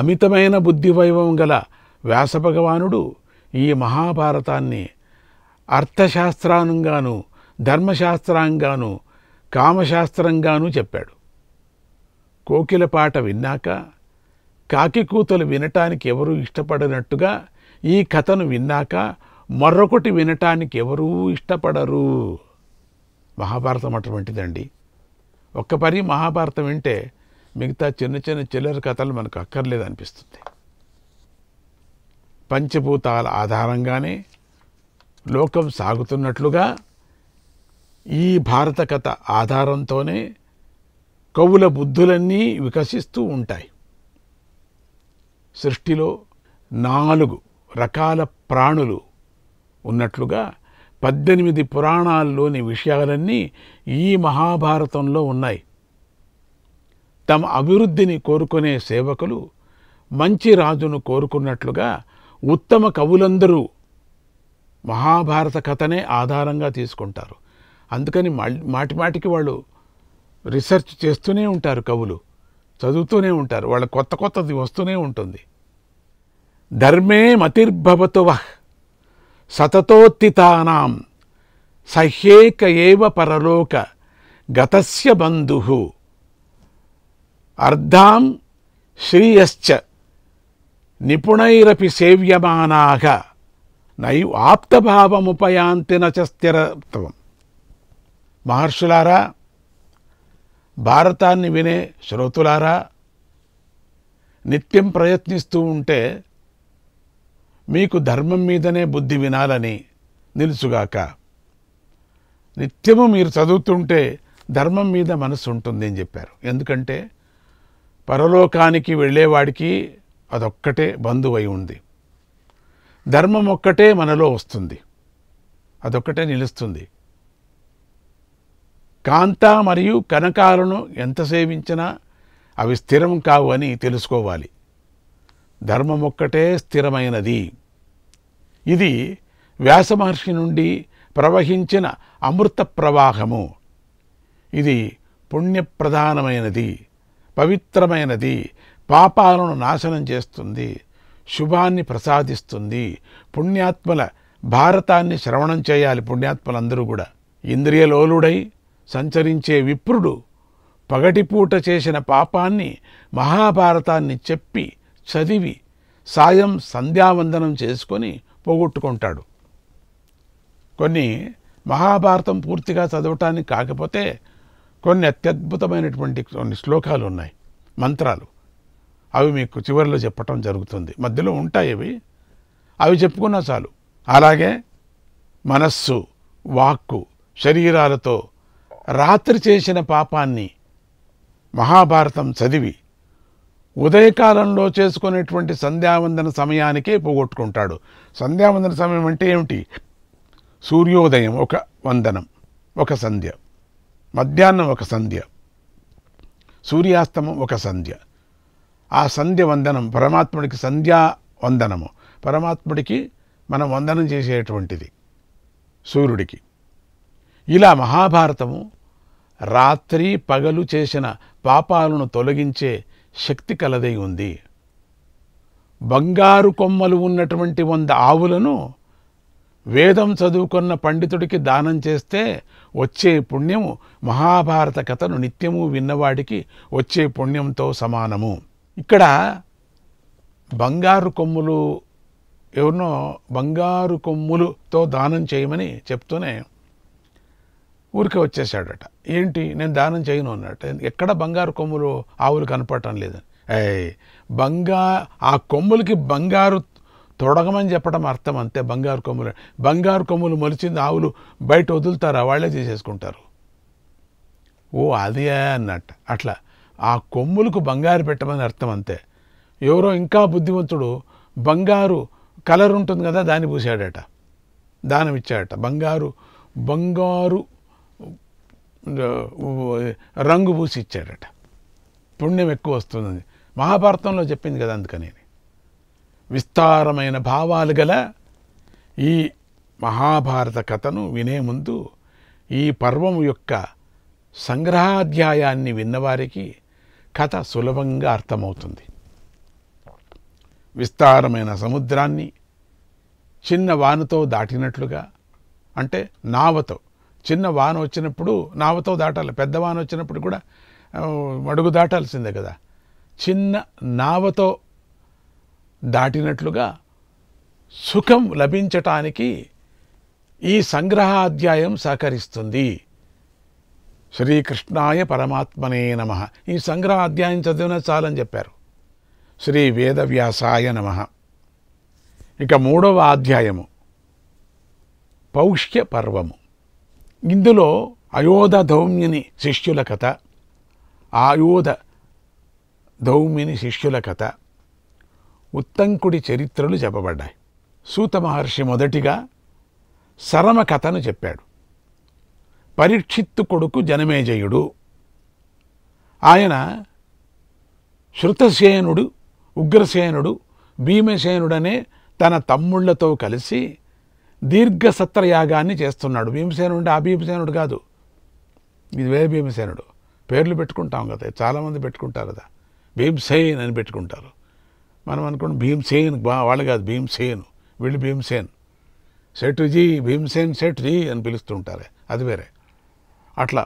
అమితమైన బుద్ధివైభవం గల వ్యాసభగవానుడు ఈ మహాభారతాన్ని అర్థశాస్త్రానుగాను ధర్మశాస్త్రాంగాను కామశాస్త్రంగాను చెప్పాడు కోకిల పాట విన్నాక కాకి కూతలు వినటానికి ఎవరూ ఇష్టపడినట్టుగా ఈ కథను విన్నాక మరొకటి వినటానికి ఎవరూ ఇష్టపడరు మహాభారతం అటువంటిదండి ఒక్క పరి మహాభారతం వింటే మిగతా చిన్న చిన్న చిల్లర కథలు మనకు అక్కర్లేదు అనిపిస్తుంది పంచభూతాల ఆధారంగానే లోకం సాగుతున్నట్లుగా ఈ భారత కథ ఆధారంతోనే కవుల బుద్ధులన్నీ వికసిస్తూ ఉంటాయి సృష్టిలో నాలుగు రకాల ప్రాణులు ఉన్నట్లుగా పద్దెనిమిది పురాణాల్లోని విషయాలన్నీ ఈ మహాభారతంలో ఉన్నాయి తమ అభివృద్ధిని కోరుకునే సేవకులు మంచి రాజును కోరుకున్నట్లుగా ఉత్తమ కవులందరూ మహాభారత కథనే ఆధారంగా తీసుకుంటారు అందుకని మాటిమాటికి వాళ్ళు రీసెర్చ్ చేస్తూనే ఉంటారు కవులు చదువుతూనే ఉంటారు వాళ్ళ కొత్త కొత్తది వస్తూనే ఉంటుంది ధర్మే మతిర్భవతువ సతతోత్తితానాం సహ్యేక ఏవ పరలోక గతస్య బంధు అర్ధాం శ్రీయశ్చ నిపుణైరపి సేవ్యమానాగ నైవ్ ఆప్తభావముపయాంతిన స్థిరత్వం మహర్షులారా భారతాన్ని వినే శ్రోతులారా నిత్యం ప్రయత్నిస్తూ ఉంటే మీకు ధర్మం మీదనే బుద్ధి వినాలని నిలుచుగాక నిత్యము మీరు చదువుతుంటే ధర్మం మీద మనసు ఉంటుంది అని చెప్పారు ఎందుకంటే పరలోకానికి వెళ్ళేవాడికి అదొక్కటే బంధువై ఉంది ధర్మం ఒక్కటే మనలో వస్తుంది అదొక్కటే నిలుస్తుంది కాంత మరియు కనకాలను ఎంత సేవించినా అవి స్థిరం కావు అని తెలుసుకోవాలి ధర్మం ఒక్కటే స్థిరమైనది ఇది వ్యాసమహర్షి నుండి ప్రవహించిన అమృత ప్రవాహము ఇది పుణ్యప్రధానమైనది పవిత్రమైనది పాపాలను నాశనం చేస్తుంది శుభాన్ని ప్రసాదిస్తుంది పుణ్యాత్మల భారతాన్ని శ్రవణం చేయాలి పుణ్యాత్మలందరూ కూడా ఇంద్రియలోలుడై సంచరించే విప్రుడు పగటిపూట చేసిన పాపాన్ని మహాభారతాన్ని చెప్పి చదివి సాయం సంధ్యావందనం చేసుకొని పోగొట్టుకుంటాడు కొన్ని మహాభారతం పూర్తిగా చదవటానికి కాకపోతే కొన్ని అత్యద్భుతమైనటువంటి కొన్ని శ్లోకాలు ఉన్నాయి మంత్రాలు అవి మీకు చివరిలో చెప్పటం జరుగుతుంది మధ్యలో ఉంటాయి అవి అవి చెప్పుకున్నా చాలు అలాగే మనస్సు వాక్కు శరీరాలతో రాత్రి చేసిన పాపాన్ని మహాభారతం చదివి ఉదయకాలంలో చేసుకునేటువంటి సంధ్యావందన సమయానికే పోగొట్టుకుంటాడు సంధ్యావందన సమయం అంటే ఏమిటి సూర్యోదయం ఒక వందనం ఒక సంధ్య మధ్యాహ్నం ఒక సంధ్య సూర్యాస్తమం ఒక సంధ్య ఆ సంధ్య వందనం పరమాత్ముడికి సంధ్యా వందనము పరమాత్ముడికి మనం వందనం చేసేటువంటిది సూర్యుడికి ఇలా మహాభారతము రాత్రి పగలు చేసిన పాపాలను తొలగించే శక్తి కలదై ఉంది బంగారు కొమ్మలు ఉన్నటువంటి వంద ఆవులను వేదం చదువుకున్న పండితుడికి దానం చేస్తే వచ్చే పుణ్యము మహాభారత కథను నిత్యము విన్నవాడికి వచ్చే పుణ్యంతో సమానము ఇక్కడ బంగారు కొమ్ములు ఎవరినో బంగారు కొమ్ములుతో దానం చేయమని చెప్తూనే ఊరికే వచ్చేసాడట ఏంటి నేను దానం చేయను అన్నట్టు ఎక్కడ బంగారు కొమ్ములు ఆవులు కనపడటం లేదని అయ్యి బంగా ఆ కొమ్ములకి బంగారు తొడగమని చెప్పడం అర్థం అంతే బంగారు కొమ్ములు బంగారు కొమ్ములు మొలిచింది ఆవులు బయట వదులుతారా వాళ్లే చేసేసుకుంటారు ఓ అదే అన్నట్టు అట్లా ఆ కొమ్ములకు బంగారు పెట్టమని అర్థం అంతే ఎవరో ఇంకా బుద్ధిమంతుడు బంగారు కలర్ ఉంటుంది కదా దాన్ని పూసాడట దానం ఇచ్చాడట బంగారు బంగారు రంగు పూసి ఇచ్చాడట పుణ్యం ఎక్కువ వస్తుందని మహాభారతంలో చెప్పింది కదా అందుకని విస్తారమైన భావాలు గల ఈ మహాభారత కథను వినే ముందు ఈ పర్వం యొక్క సంగ్రహాధ్యాయాన్ని విన్నవారికి కథ సులభంగా అర్థమవుతుంది విస్తారమైన సముద్రాన్ని చిన్న వానతో దాటినట్లుగా అంటే నావతో చిన్న వాన వచ్చినప్పుడు నావతో దాటాలి పెద్ద వాన వచ్చినప్పుడు కూడా అడుగు దాటాల్సిందే కదా చిన్న నావతో దాటినట్లుగా సుఖం లభించటానికి ఈ సంగ్రహాధ్యాయం సహకరిస్తుంది శ్రీకృష్ణాయ పరమాత్మనే నమ ఈ సంగ్రహాధ్యాయం చదివిన చాలని చెప్పారు శ్రీ వేదవ్యాసాయ నమ ఇక మూడవ అధ్యాయము పౌష్య పర్వము ఇందులో అయోధ ధౌమ్యని శిష్యుల కథ ఆయోధ ధౌమ్యని శిష్యుల కథ ఉత్తంకుడి చరిత్రలు చెప్పబడ్డాయి సూత మహర్షి మొదటిగా సరమ కథను చెప్పాడు పరీక్షిత్తు కొడుకు జనమేజయుడు ఆయన శృతసేనుడు ఉగ్రసేనుడు భీమసేనుడనే తన తమ్ముళ్లతో కలిసి దీర్ఘ సత్రయాగాన్ని చేస్తున్నాడు భీమసేనుడు ఆ భీమసేనుడు కాదు ఇది వేరే భీమసేనుడు పేర్లు పెట్టుకుంటాం కదా చాలామంది పెట్టుకుంటారు కదా భీమసేన్ అని పెట్టుకుంటారు మనం అనుకోండి భీమసేన్ వాళ్ళు కాదు భీమసేన్ వీళ్ళు భీమసేన్ సెట్జీ భీమసేన్ సెట్జీ అని పిలుస్తుంటారు అది వేరే అట్లా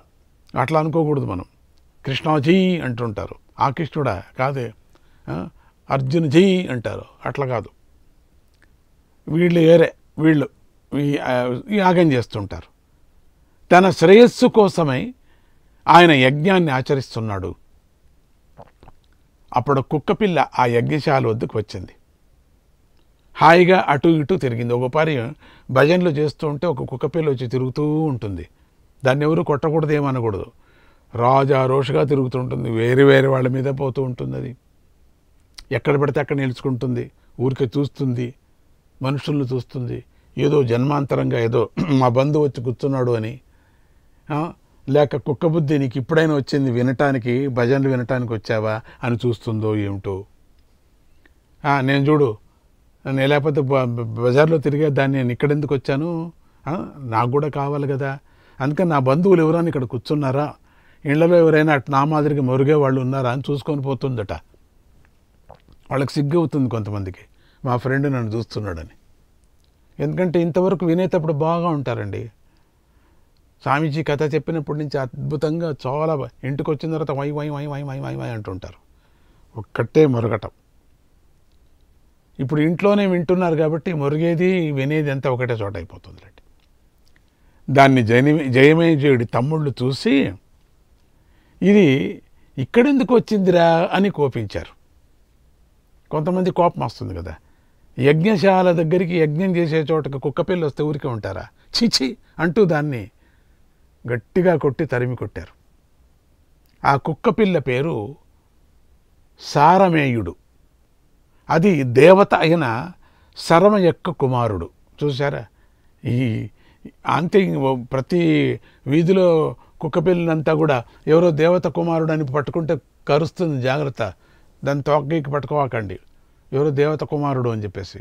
అట్లా అనుకోకూడదు మనం కృష్ణాజీ అంటుంటారు ఆ కృష్ణుడా కాదే అర్జున్ జీ అంటారు అట్లా కాదు వీళ్ళు వేరే వీళ్ళు యాగం చేస్తుంటారు తన శ్రేయస్సు కోసమై ఆయన యజ్ఞాన్ని ఆచరిస్తున్నాడు అప్పుడు కుక్కపిల్ల ఆ యజ్ఞశాల వద్దకు వచ్చింది హాయిగా అటు ఇటు తిరిగింది ఒక పారి భజనలు చేస్తూ ఉంటే ఒక కుక్కపిల్ల వచ్చి తిరుగుతూ ఉంటుంది దాన్ని ఎవరు కొట్టకూడదు ఏమనకూడదు రాజా రోషగా తిరుగుతుంటుంది వేరే వేరే వాళ్ళ మీద పోతూ ఉంటుంది అది ఎక్కడ పడితే అక్కడ నిలుచుకుంటుంది ఊరికే చూస్తుంది మనుషులను చూస్తుంది ఏదో జన్మాంతరంగా ఏదో మా బంధువు వచ్చి కూర్చున్నాడు అని లేక కుక్క బుద్ధి నీకు ఇప్పుడైనా వచ్చింది వినటానికి భజనలు వినటానికి వచ్చావా అని చూస్తుందో ఏమిటో నేను చూడు నేను లేకపోతే బజార్లో తిరిగే దాన్ని నేను ఇక్కడెందుకు వచ్చాను నాకు కూడా కావాలి కదా అందుకని నా బంధువులు ఎవరైనా ఇక్కడ కూర్చున్నారా ఇళ్లలో ఎవరైనా అటు నా మాదిరిగా మరుగే వాళ్ళు ఉన్నారా అని చూసుకొని పోతుందట వాళ్ళకి సిగ్గు అవుతుంది కొంతమందికి మా ఫ్రెండ్ నన్ను చూస్తున్నాడని ఎందుకంటే ఇంతవరకు వినేటప్పుడు బాగా ఉంటారండి స్వామీజీ కథ చెప్పినప్పటి నుంచి అద్భుతంగా చాలా ఇంటికి వచ్చిన తర్వాత why why why why why why why అంటుంటారు ఒక్కటే మొరగటం ఇప్పుడు ఇంట్లోనే వింటున్నారు కాబట్టి మొరిగేది వినేది అంతా ఒకటే చోట అయిపోతుందిలేండి దాన్ని జయమే జయమేజయుడి తమ్ముళ్ళు చూసి ఇది ఇక్కడెందుకు వచ్చిందిరా అని కోపించారు కొంతమంది కోపం వస్తుంది కదా యజ్ఞశాల దగ్గరికి యజ్ఞం చేసే చోటకు కుక్కపిల్ల వస్తే ఊరికే ఉంటారా చిచి అంటూ దాన్ని గట్టిగా కొట్టి తరిమి కొట్టారు ఆ కుక్కపిల్ల పేరు సారమేయుడు అది దేవత అయిన శరమ యొక్క కుమారుడు చూసారా ఈ అంతే ప్రతి వీధిలో కుక్కపిల్లనంతా కూడా ఎవరో దేవత కుమారుడు అని పట్టుకుంటే కరుస్తుంది జాగ్రత్త దాన్ని తోకీకి పట్టుకోవాకండి ఎవరో దేవత కుమారుడు అని చెప్పేసి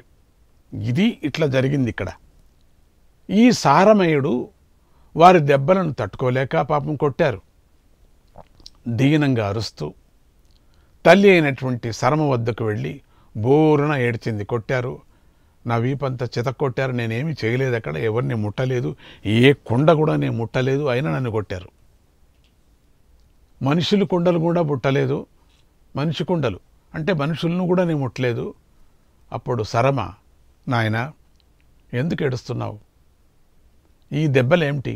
ఇది ఇట్లా జరిగింది ఇక్కడ ఈ సారమయుడు వారి దెబ్బలను తట్టుకోలేక పాపం కొట్టారు దీనంగా అరుస్తూ తల్లి అయినటువంటి శరమ వద్దకు వెళ్ళి బోరున ఏడ్చింది కొట్టారు నా వీపంతా చితక్కొట్టారు నేనేమి చేయలేదు అక్కడ ఎవరిని ముట్టలేదు ఏ కుండ కూడా నేను ముట్టలేదు అయినా నన్ను కొట్టారు మనుషులు కుండలు కూడా ముట్టలేదు మనిషి కుండలు అంటే మనుషులను కూడా నేను ముట్టలేదు అప్పుడు శరమ నాయన ఎందుకు ఏడుస్తున్నావు ఈ దెబ్బలేమిటి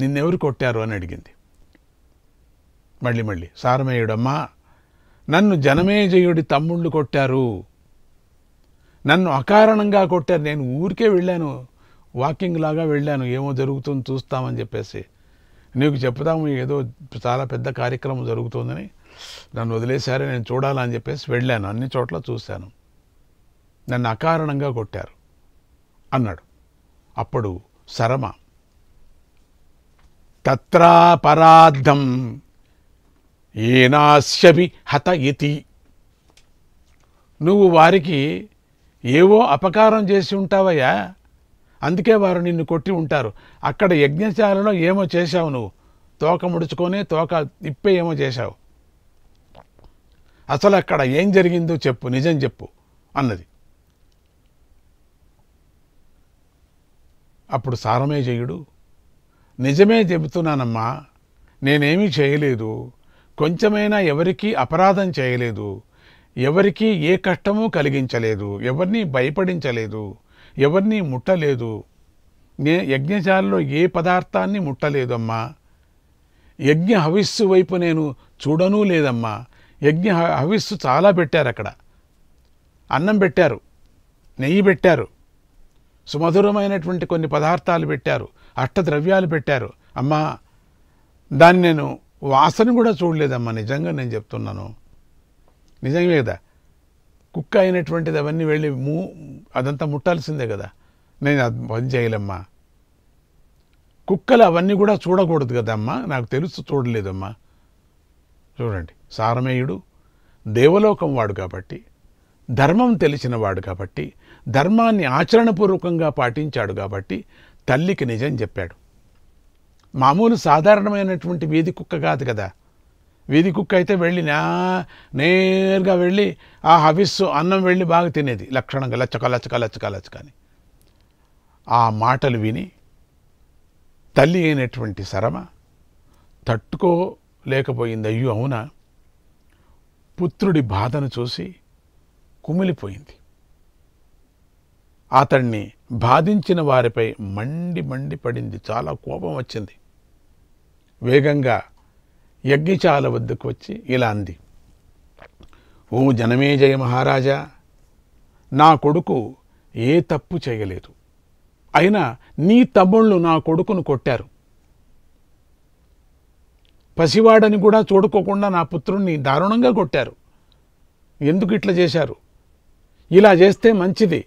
నిన్నెవరు కొట్టారు అని అడిగింది మళ్ళీ మళ్ళీ సారమేయుడమ్మా నన్ను జనమేజయుడి తమ్ముళ్ళు కొట్టారు నన్ను అకారణంగా కొట్టారు నేను ఊరికే వెళ్ళాను వాకింగ్ లాగా వెళ్ళాను ఏమో జరుగుతుంది చూస్తామని చెప్పేసి నీకు చెప్తాము ఏదో చాలా పెద్ద కార్యక్రమం జరుగుతుందని నన్ను వదిలేశారే నేను చూడాలని చెప్పేసి వెళ్ళాను అన్ని చోట్ల చూశాను నన్ను అకారణంగా కొట్టారు అన్నాడు అప్పుడు సరమ తత్రాపరాధం ఏనాశ్యభి హత ఇతి నువ్వు వారికి ఏవో అపకారం చేసి ఉంటావయ్యా అందుకే వారు నిన్ను కొట్టి ఉంటారు అక్కడ యజ్ఞశాలలో ఏమో చేశావు నువ్వు తోక ముడుచుకొని తోక ఇప్పే ఏమో చేశావు అసలు అక్కడ ఏం జరిగిందో చెప్పు నిజం చెప్పు అన్నది అప్పుడు సారమే చేయుడు నిజమే చెబుతున్నానమ్మా నేనేమీ చేయలేదు కొంచెమైనా ఎవరికీ అపరాధం చేయలేదు ఎవరికీ ఏ కష్టమూ కలిగించలేదు ఎవరిని భయపడించలేదు ఎవరిని ముట్టలేదు నే యజ్ఞశాలలో ఏ పదార్థాన్ని ముట్టలేదమ్మా యజ్ఞ హవిస్సు వైపు నేను చూడనూ లేదమ్మా యజ్ఞ హవిస్సు చాలా పెట్టారు అక్కడ అన్నం పెట్టారు నెయ్యి పెట్టారు సుమధురమైనటువంటి కొన్ని పదార్థాలు పెట్టారు అష్టద్రవ్యాలు పెట్టారు అమ్మా దాన్ని నేను వాసన కూడా చూడలేదమ్మా నిజంగా నేను చెప్తున్నాను నిజంగా కదా కుక్క అయినటువంటిది అవన్నీ వెళ్ళి మూ అదంతా ముట్టాల్సిందే కదా నేను అది పని చేయలేమ్మా కుక్కలు అవన్నీ కూడా చూడకూడదు కదమ్మా నాకు తెలుసు చూడలేదమ్మా చూడండి సారమేయుడు దేవలోకం వాడు కాబట్టి ధర్మం తెలిసిన వాడు కాబట్టి ధర్మాన్ని ఆచరణపూర్వకంగా పాటించాడు కాబట్టి తల్లికి నిజం చెప్పాడు మామూలు సాధారణమైనటువంటి వీధి కుక్క కాదు కదా వీధి కుక్క అయితే వెళ్ళి నా నేరుగా వెళ్ళి ఆ హవిస్సు అన్నం వెళ్ళి బాగా తినేది లక్షణంగా లచ్చక లచ్చక లచ్చక లచ్చక అని ఆ మాటలు విని తల్లి అయినటువంటి శరమ తట్టుకోలేకపోయింది అయ్యో అవునా పుత్రుడి బాధను చూసి కుమిలిపోయింది అతణ్ణి బాధించిన వారిపై మండి మండి పడింది చాలా కోపం వచ్చింది వేగంగా యజ్ఞశాల వద్దకు వచ్చి ఇలా అంది ఓ జనమేజయ మహారాజా నా కొడుకు ఏ తప్పు చేయలేదు అయినా నీ తమ్ముళ్ళు నా కొడుకును కొట్టారు పసివాడని కూడా చూడుకోకుండా నా పుత్రుణ్ణి దారుణంగా కొట్టారు ఎందుకు ఇట్లా చేశారు ఇలా చేస్తే మంచిది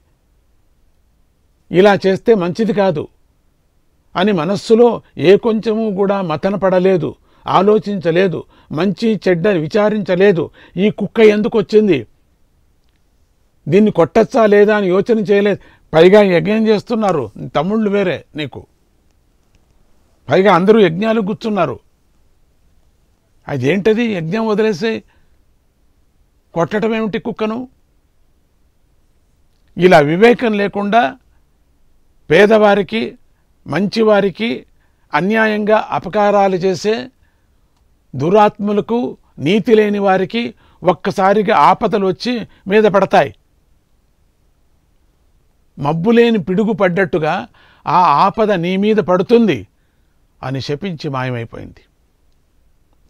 ఇలా చేస్తే మంచిది కాదు అని మనస్సులో ఏ కొంచెము కూడా మతనపడలేదు ఆలోచించలేదు మంచి చెడ్డ విచారించలేదు ఈ కుక్క ఎందుకు వచ్చింది దీన్ని కొట్టచ్చా లేదా అని యోచన చేయలేదు పైగా యజ్ఞం చేస్తున్నారు తమ్ముళ్ళు వేరే నీకు పైగా అందరూ యజ్ఞాలు కూర్చున్నారు అదేంటది యజ్ఞం వదిలేసి కొట్టడం ఏమిటి కుక్కను ఇలా వివేకం లేకుండా పేదవారికి మంచివారికి అన్యాయంగా అపకారాలు చేసే దురాత్ములకు నీతి లేని వారికి ఒక్కసారిగా ఆపదలు వచ్చి మీద పడతాయి మబ్బులేని పిడుగు పడ్డట్టుగా ఆ ఆపద నీ మీద పడుతుంది అని శపించి మాయమైపోయింది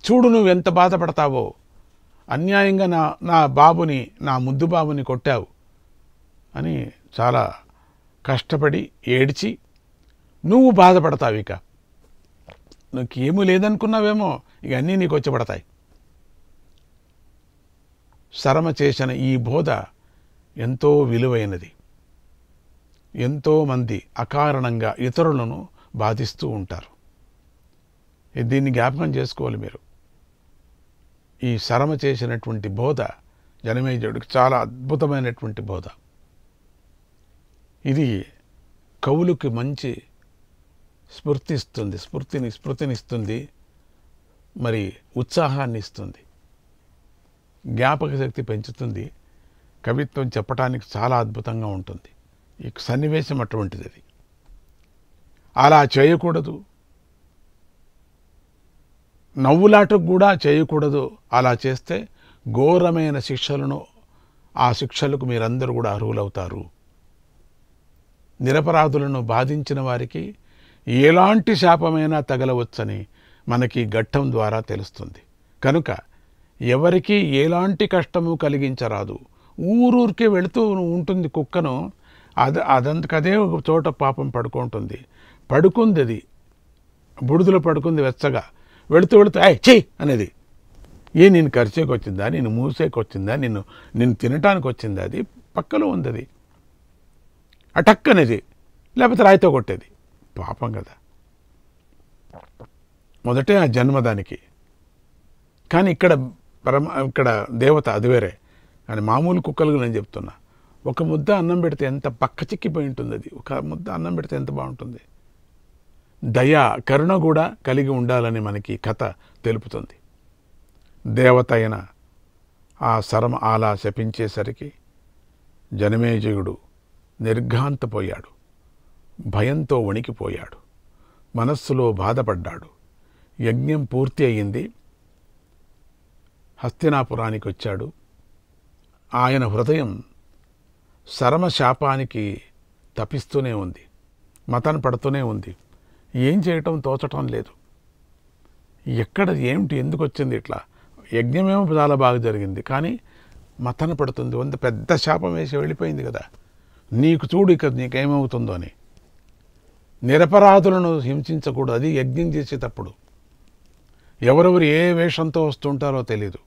చూడు నువ్వు ఎంత బాధపడతావో అన్యాయంగా నా నా బాబుని నా ముద్దు బాబుని కొట్టావు అని చాలా కష్టపడి ఏడ్చి నువ్వు బాధపడతావు ఇక నీకేమీ లేదనుకున్నావేమో ఇక అన్నీ నీకు వచ్చి పడతాయి శరమ చేసిన ఈ బోధ ఎంతో విలువైనది ఎంతోమంది అకారణంగా ఇతరులను బాధిస్తూ ఉంటారు దీన్ని జ్ఞాపకం చేసుకోవాలి మీరు ఈ శరమ చేసినటువంటి బోధ జనమేజుడికి చాలా అద్భుతమైనటువంటి బోధ ఇది కవులకి మంచి స్ఫూర్తిస్తుంది స్ఫూర్తిని స్ఫృతినిస్తుంది మరి ఉత్సాహాన్ని ఇస్తుంది జ్ఞాపక శక్తి పెంచుతుంది కవిత్వం చెప్పడానికి చాలా అద్భుతంగా ఉంటుంది ఈ సన్నివేశం అటువంటిది అది అలా చేయకూడదు నవ్వులాటకు కూడా చేయకూడదు అలా చేస్తే ఘోరమైన శిక్షలను ఆ శిక్షలకు మీరందరూ కూడా అర్హులవుతారు నిరపరాధులను బాధించిన వారికి ఎలాంటి శాపమైనా తగలవచ్చని మనకి ఘట్టం ద్వారా తెలుస్తుంది కనుక ఎవరికీ ఎలాంటి కష్టము కలిగించరాదు ఊరూరికే వెళుతూ ఉంటుంది కుక్కను అది అదంతకదే ఒక చోట పాపం పడుకుంటుంది పడుకుంది అది బుడిదలో పడుకుంది వెచ్చగా వెళుతూ వెళుతూ ఏ చెయ్యి అనేది ఏ నేను ఖర్చేకి వచ్చిందా నేను మూసేకి వచ్చిందా నిన్ను నేను తినటానికి వచ్చిందా అది పక్కలో ఉంది అది అటక్ అనేది లేకపోతే రాయితో కొట్టేది పాపం కదా మొదటే ఆ జన్మ దానికి కానీ ఇక్కడ పరమ ఇక్కడ దేవత అది వేరే కానీ మామూలు కుక్కలు నేను చెప్తున్నా ఒక ముద్ద అన్నం పెడితే ఎంత పక్క చిక్కిపోయి ఉంటుంది అది ఒక ముద్ద అన్నం పెడితే ఎంత బాగుంటుంది దయ కరుణ కూడా కలిగి ఉండాలని మనకి కథ తెలుపుతుంది దేవత అయిన ఆ సరమ అలా శపించేసరికి జనమేజయుడు నిర్ఘాంతపోయాడు భయంతో వణికిపోయాడు మనస్సులో బాధపడ్డాడు యజ్ఞం పూర్తి అయింది హస్తినాపురానికి వచ్చాడు ఆయన హృదయం శరమశాపానికి తపిస్తూనే ఉంది మతన పడుతూనే ఉంది ఏం చేయటం తోచటం లేదు ఎక్కడ ఏమిటి ఎందుకు వచ్చింది ఇట్లా యజ్ఞమేమో చాలా బాగా జరిగింది కానీ మతన పడుతుంది ఉంది పెద్ద శాపం వేసి వెళ్ళిపోయింది కదా నీకు చూడు ఇక నీకేమవుతుందో అని నిరపరాధులను హింసించకూడదు అది యజ్ఞం చేసేటప్పుడు ఎవరెవరు ఏ వేషంతో వస్తుంటారో తెలియదు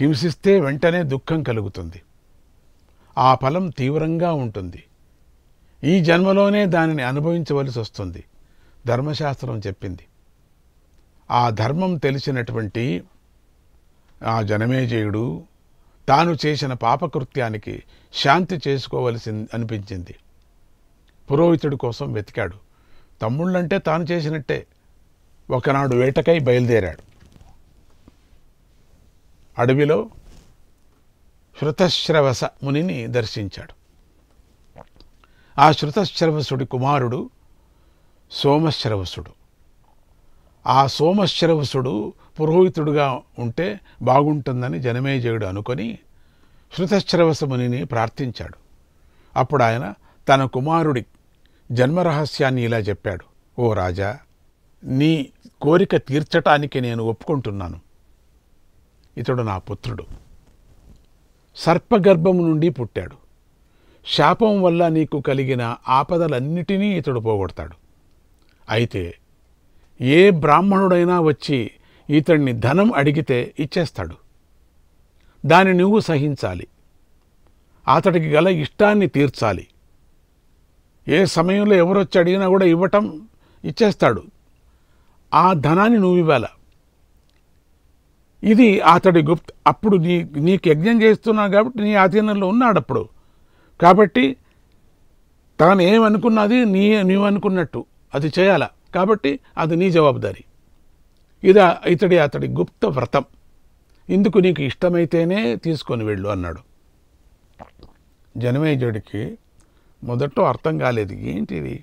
హింసిస్తే వెంటనే దుఃఖం కలుగుతుంది ఆ ఫలం తీవ్రంగా ఉంటుంది ఈ జన్మలోనే దానిని అనుభవించవలసి వస్తుంది ధర్మశాస్త్రం చెప్పింది ఆ ధర్మం తెలిసినటువంటి ఆ జనమేజయుడు తాను చేసిన పాపకృత్యానికి శాంతి చేసుకోవలసి అనిపించింది పురోహితుడి కోసం వెతికాడు తమ్ముళ్ళంటే తాను చేసినట్టే ఒకనాడు వేటకై బయలుదేరాడు అడవిలో శృతశ్రవస మునిని దర్శించాడు ఆ శృతశ్రవసుడి కుమారుడు సోమశ్రవసుడు ఆ సోమశ్రవసుడు పురోహితుడుగా ఉంటే బాగుంటుందని జనమేజయుడు అనుకొని శృతశ్రవసమునిని ప్రార్థించాడు అప్పుడు ఆయన తన కుమారుడి జన్మరహస్యాన్ని ఇలా చెప్పాడు ఓ రాజా నీ కోరిక తీర్చటానికి నేను ఒప్పుకుంటున్నాను ఇతడు నా పుత్రుడు సర్పగర్భము నుండి పుట్టాడు శాపం వల్ల నీకు కలిగిన ఆపదలన్నిటినీ ఇతడు పోగొడతాడు అయితే ఏ బ్రాహ్మణుడైనా వచ్చి ఇతడిని ధనం అడిగితే ఇచ్చేస్తాడు దాని నువ్వు సహించాలి అతడికి గల ఇష్టాన్ని తీర్చాలి ఏ సమయంలో ఎవరొచ్చి అడిగినా కూడా ఇవ్వటం ఇచ్చేస్తాడు ఆ ధనాన్ని నువ్వు ఇవ్వాల ఇది అతడి గుప్త అప్పుడు నీ నీకు యజ్ఞం చేస్తున్నావు కాబట్టి నీ ఆధీనంలో ఉన్నాడు అప్పుడు కాబట్టి తాను ఏమనుకున్నది నీ నీవనుకున్నట్టు అది చేయాలా కాబట్టి అది నీ జవాబుదారి ఇది ఇతడి అతడి గుప్త వ్రతం ఇందుకు నీకు ఇష్టమైతేనే తీసుకొని వెళ్ళు అన్నాడు జనమేజుడికి మొదట్లో అర్థం కాలేదు ఏంటిది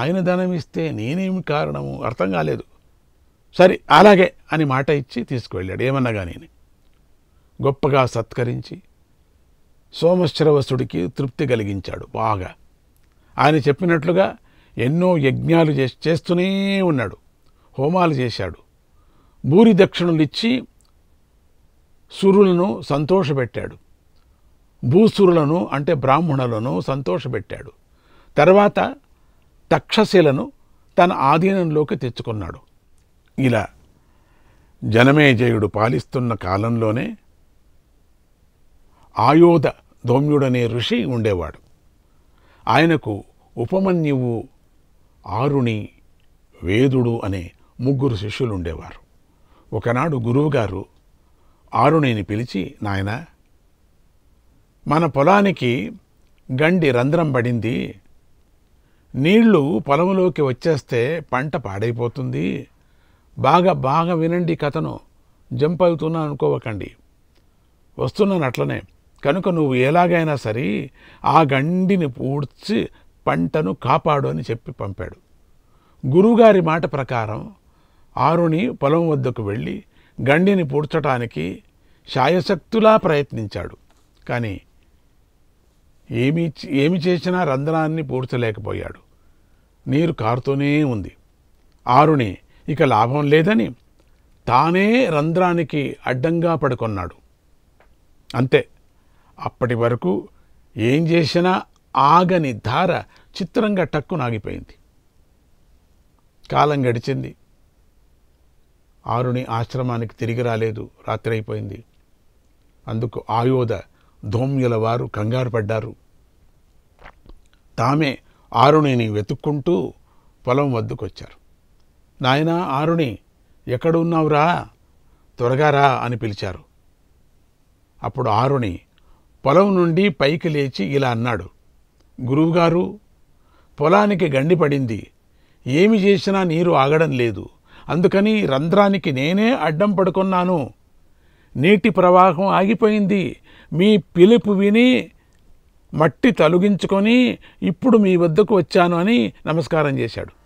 ఆయన ధనం ఇస్తే నేనేమి కారణము అర్థం కాలేదు సరే అలాగే అని మాట ఇచ్చి తీసుకువెళ్ళాడు ఏమన్నా కానీ గొప్పగా సత్కరించి సోమశ్రవసుడికి తృప్తి కలిగించాడు బాగా ఆయన చెప్పినట్లుగా ఎన్నో యజ్ఞాలు చేస్తూనే ఉన్నాడు హోమాలు చేశాడు భూరి ఇచ్చి సురులను సంతోషపెట్టాడు భూసురులను అంటే బ్రాహ్మణులను సంతోషపెట్టాడు తర్వాత తక్షశిలను తన ఆధీనంలోకి తెచ్చుకున్నాడు ఇలా జనమేజయుడు పాలిస్తున్న కాలంలోనే ఆయోధ దోమ్యుడనే ఋషి ఉండేవాడు ఆయనకు ఉపమన్యువు ఆరుణి వేదుడు అనే ముగ్గురు శిష్యులుండేవారు ఒకనాడు గురువుగారు ఆరుణిని పిలిచి నాయన మన పొలానికి గండి రంధ్రం పడింది నీళ్లు పొలంలోకి వచ్చేస్తే పంట పాడైపోతుంది బాగా బాగా వినండి కథను జంప్ అవుతున్నా అనుకోవకండి వస్తున్నాను అట్లనే కనుక నువ్వు ఎలాగైనా సరే ఆ గండిని పూడ్చి పంటను కాపాడు అని చెప్పి పంపాడు గురువుగారి మాట ప్రకారం ఆరుని పొలం వద్దకు వెళ్ళి గండిని పూడ్చటానికి శాయశక్తులా ప్రయత్నించాడు కానీ ఏమి ఏమి చేసినా రంధ్రాన్ని పూడ్చలేకపోయాడు నీరు కారుతూనే ఉంది ఆరుని ఇక లాభం లేదని తానే రంధ్రానికి అడ్డంగా పడుకున్నాడు అంతే అప్పటి వరకు ఏం చేసినా ఆగని ధార చిత్రంగా టక్కున ఆగిపోయింది కాలం గడిచింది ఆరుని ఆశ్రమానికి తిరిగి రాలేదు రాత్రి అయిపోయింది అందుకు ఆయోధ ధోమ్యుల వారు కంగారు పడ్డారు తామే ఆరుణిని వెతుక్కుంటూ పొలం వద్దకొచ్చారు నాయనా ఆరుణి ఎక్కడున్నావురా త్వరగా రా అని పిలిచారు అప్పుడు ఆరుణి పొలం నుండి పైకి లేచి ఇలా అన్నాడు గురువుగారు పొలానికి గండి పడింది ఏమి చేసినా నీరు ఆగడం లేదు అందుకని రంధ్రానికి నేనే అడ్డం పడుకున్నాను నీటి ప్రవాహం ఆగిపోయింది మీ పిలుపు విని మట్టి తొలగించుకొని ఇప్పుడు మీ వద్దకు వచ్చాను అని నమస్కారం చేశాడు